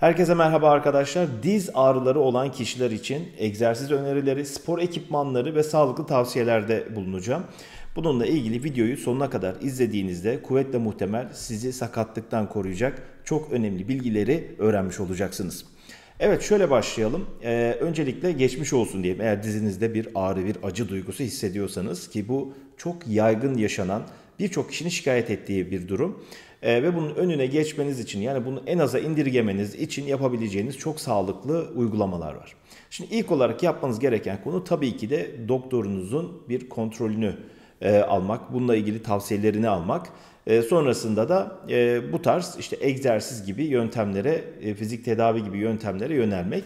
Herkese merhaba arkadaşlar. Diz ağrıları olan kişiler için egzersiz önerileri, spor ekipmanları ve sağlıklı tavsiyelerde bulunacağım. Bununla ilgili videoyu sonuna kadar izlediğinizde kuvvetle muhtemel sizi sakatlıktan koruyacak çok önemli bilgileri öğrenmiş olacaksınız. Evet şöyle başlayalım. Ee, öncelikle geçmiş olsun diyeyim. Eğer dizinizde bir ağrı, bir acı duygusu hissediyorsanız ki bu çok yaygın yaşanan birçok kişinin şikayet ettiği bir durum e, ve bunun önüne geçmeniz için yani bunu en aza indirgemeniz için yapabileceğiniz çok sağlıklı uygulamalar var. Şimdi ilk olarak yapmanız gereken konu tabii ki de doktorunuzun bir kontrolünü e, almak, bununla ilgili tavsiyelerini almak e, sonrasında da e, bu tarz işte egzersiz gibi yöntemlere, e, fizik tedavi gibi yöntemlere yönelmek.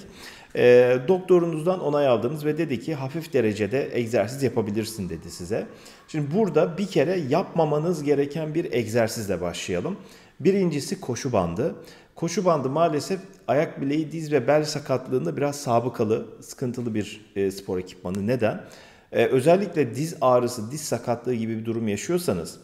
doktorunuzdan onay aldınız ve dedi ki hafif derecede egzersiz yapabilirsin dedi size. Şimdi burada bir kere yapmamanız gereken bir egzersizle başlayalım. Birincisi koşu bandı. Koşu bandı maalesef ayak bileği, diz ve bel sakatlığında biraz sabıkalı, sıkıntılı bir spor ekipmanı. Neden? özellikle diz ağrısı, diz sakatlığı gibi bir durum yaşıyorsanız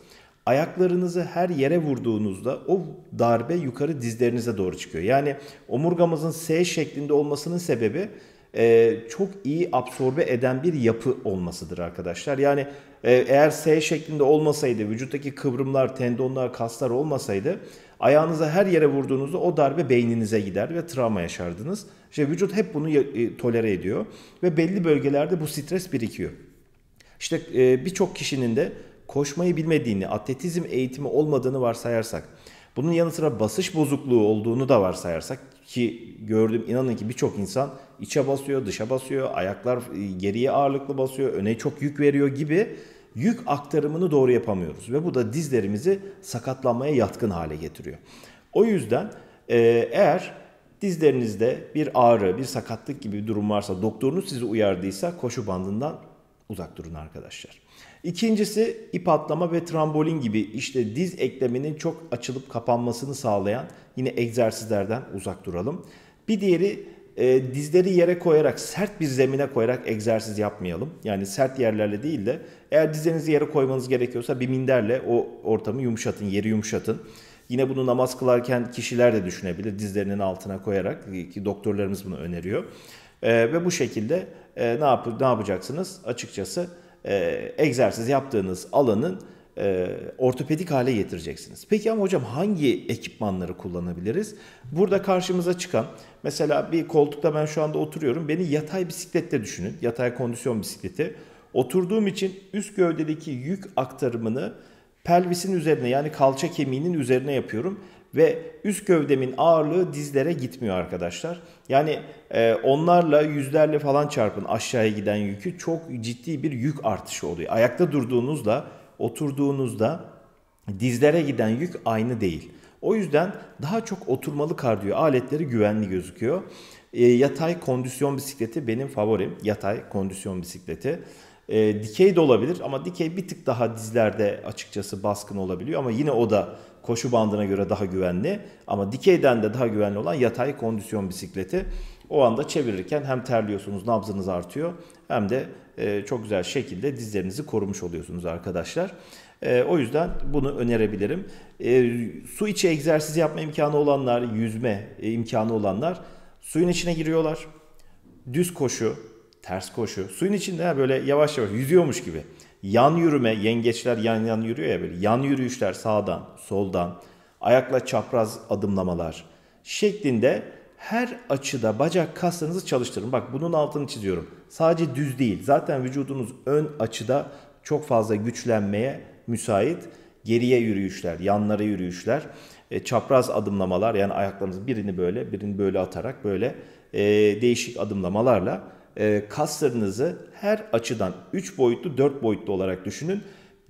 ayaklarınızı her yere vurduğunuzda o darbe yukarı dizlerinize doğru çıkıyor. Yani omurgamızın S şeklinde olmasının sebebi e, çok iyi absorbe eden bir yapı olmasıdır arkadaşlar. Yani e, eğer S şeklinde olmasaydı, vücuttaki kıvrımlar, tendonlar, kaslar olmasaydı ayağınıza her yere vurduğunuzda o darbe beyninize gider ve travma yaşardınız. İşte vücut hep bunu e, tolere ediyor ve belli bölgelerde bu stres birikiyor. İşte e, birçok kişinin de koşmayı bilmediğini, atletizm eğitimi olmadığını varsayarsak, bunun yanı sıra basış bozukluğu olduğunu da varsayarsak ki gördüm inanın ki birçok insan içe basıyor, dışa basıyor, ayaklar e, geriye ağırlıklı basıyor, öne çok yük veriyor gibi yük aktarımını doğru yapamıyoruz ve bu da dizlerimizi sakatlanmaya yatkın hale getiriyor. O yüzden e, eğer dizlerinizde bir ağrı, bir sakatlık gibi bir durum varsa doktorunuz sizi uyardıysa koşu bandından uzak durun arkadaşlar. İkincisi ip atlama ve trambolin gibi işte diz ekleminin çok açılıp kapanmasını sağlayan yine egzersizlerden uzak duralım. Bir diğeri e, dizleri yere koyarak sert bir zemine koyarak egzersiz yapmayalım. Yani sert yerlerle değil de eğer dizlerinizi yere koymanız gerekiyorsa bir minderle o ortamı yumuşatın, yeri yumuşatın. Yine bunu namaz kılarken kişiler de düşünebilir dizlerinin altına koyarak ki doktorlarımız bunu öneriyor. E, ve bu şekilde e, ne, yap ne yapacaksınız? Açıkçası e, egzersiz yaptığınız alanın e, ortopedik hale getireceksiniz. Peki ama hocam hangi ekipmanları kullanabiliriz? Burada karşımıza çıkan mesela bir koltukta ben şu anda oturuyorum. Beni yatay bisiklette düşünün. Yatay kondisyon bisikleti. Oturduğum için üst gövdedeki yük aktarımını pelvisin üzerine yani kalça kemiğinin üzerine yapıyorum ve üst gövdemin ağırlığı dizlere gitmiyor arkadaşlar. Yani e, onlarla yüzlerle falan çarpın aşağıya giden yükü çok ciddi bir yük artışı oluyor. Ayakta durduğunuzda, oturduğunuzda dizlere giden yük aynı değil. O yüzden daha çok oturmalı kardiyo aletleri güvenli gözüküyor. E, yatay kondisyon bisikleti benim favorim. Yatay kondisyon bisikleti. E, dikey de olabilir ama dikey bir tık daha dizlerde açıkçası baskın olabiliyor ama yine o da koşu bandına göre daha güvenli ama dikeyden de daha güvenli olan yatay kondisyon bisikleti. O anda çevirirken hem terliyorsunuz, nabzınız artıyor hem de e, çok güzel şekilde dizlerinizi korumuş oluyorsunuz arkadaşlar. E, o yüzden bunu önerebilirim. E, su içi egzersiz yapma imkanı olanlar, yüzme imkanı olanlar suyun içine giriyorlar. Düz koşu, ters koşu. Suyun içinde böyle yavaş yavaş yüzüyormuş gibi yan yürüme, yengeçler yan yan yürüyor ya böyle. Yan yürüyüşler sağdan, soldan, ayakla çapraz adımlamalar şeklinde her açıda bacak kaslarınızı çalıştırın. Bak bunun altını çiziyorum. Sadece düz değil. Zaten vücudunuz ön açıda çok fazla güçlenmeye müsait. Geriye yürüyüşler, yanlara yürüyüşler, e, çapraz adımlamalar yani ayaklarınızı birini böyle birini böyle atarak böyle e, değişik adımlamalarla ee, kaslarınızı her açıdan 3 boyutlu 4 boyutlu olarak düşünün.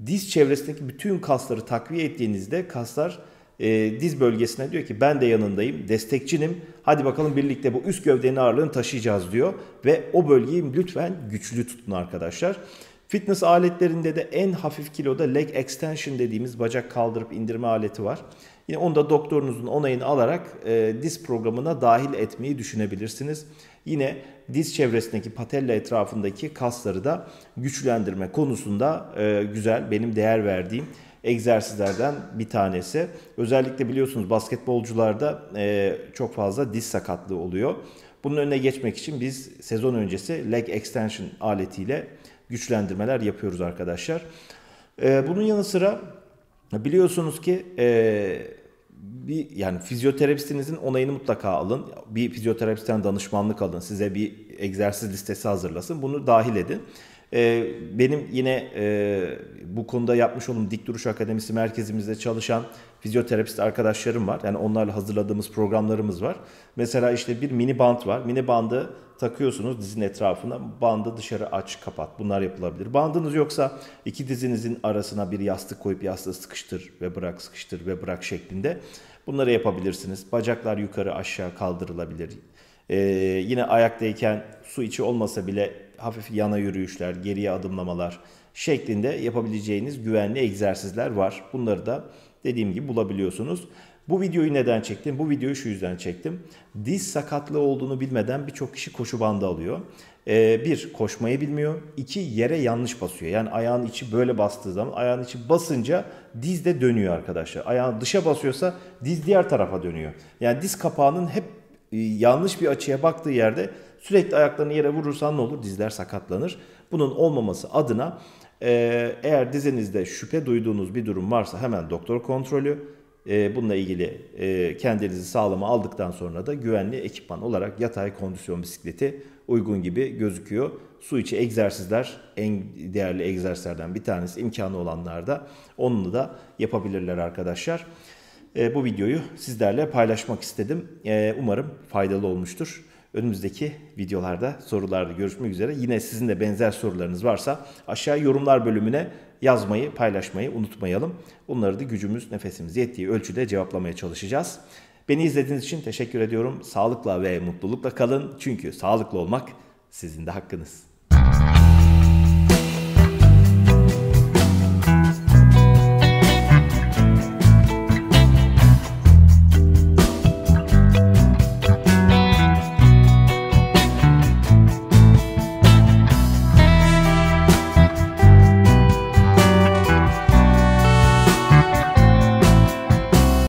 Diz çevresindeki bütün kasları takviye ettiğinizde kaslar e, diz bölgesine diyor ki ben de yanındayım, destekçinim. Hadi bakalım birlikte bu üst gövdenin ağırlığını taşıyacağız diyor. Ve o bölgeyi lütfen güçlü tutun arkadaşlar. Fitness aletlerinde de en hafif kiloda leg extension dediğimiz bacak kaldırıp indirme aleti var. Yine onu da doktorunuzun onayını alarak e, diz programına dahil etmeyi düşünebilirsiniz. Yine diz çevresindeki patella etrafındaki kasları da güçlendirme konusunda e, güzel benim değer verdiğim egzersizlerden bir tanesi. Özellikle biliyorsunuz basketbolcularda e, çok fazla diz sakatlığı oluyor. Bunun önüne geçmek için biz sezon öncesi leg extension aletiyle güçlendirmeler yapıyoruz arkadaşlar. E, bunun yanı sıra biliyorsunuz ki e, bir yani fizyoterapistinizin onayını mutlaka alın. Bir fizyoterapistten danışmanlık alın. Size bir egzersiz listesi hazırlasın. Bunu dahil edin. E, benim yine e, bu konuda yapmış olduğum Dik Duruş Akademisi merkezimizde çalışan fizyoterapist arkadaşlarım var. Yani onlarla hazırladığımız programlarımız var. Mesela işte bir mini band var. Mini bandı takıyorsunuz dizin etrafına. Bandı dışarı aç kapat. Bunlar yapılabilir. Bandınız yoksa iki dizinizin arasına bir yastık koyup yastığı sıkıştır ve bırak sıkıştır ve bırak şeklinde. Bunları yapabilirsiniz. Bacaklar yukarı aşağı kaldırılabilir. Ee, yine ayaktayken su içi olmasa bile hafif yana yürüyüşler, geriye adımlamalar şeklinde yapabileceğiniz güvenli egzersizler var. Bunları da dediğim gibi bulabiliyorsunuz. Bu videoyu neden çektim? Bu videoyu şu yüzden çektim. Diz sakatlığı olduğunu bilmeden birçok kişi koşu bandı alıyor. Ee, bir, koşmayı bilmiyor. İki, yere yanlış basıyor. Yani ayağın içi böyle bastığı zaman ayağın içi basınca diz de dönüyor arkadaşlar. Ayağın dışa basıyorsa diz diğer tarafa dönüyor. Yani diz kapağının hep e, yanlış bir açıya baktığı yerde sürekli ayaklarını yere vurursan ne olur? Dizler sakatlanır. Bunun olmaması adına e, eğer dizinizde şüphe duyduğunuz bir durum varsa hemen doktor kontrolü, e, bununla ilgili kendinizi sağlama aldıktan sonra da güvenli ekipman olarak yatay kondisyon bisikleti uygun gibi gözüküyor. Su içi egzersizler en değerli egzersizlerden bir tanesi imkanı olanlarda da da yapabilirler arkadaşlar. E, bu videoyu sizlerle paylaşmak istedim. E, umarım faydalı olmuştur. Önümüzdeki videolarda sorularda görüşmek üzere. Yine sizin de benzer sorularınız varsa aşağı yorumlar bölümüne yazmayı, paylaşmayı unutmayalım. Onları da gücümüz, nefesimiz yettiği ölçüde cevaplamaya çalışacağız. Beni izlediğiniz için teşekkür ediyorum. Sağlıkla ve mutlulukla kalın. Çünkü sağlıklı olmak sizin de hakkınız.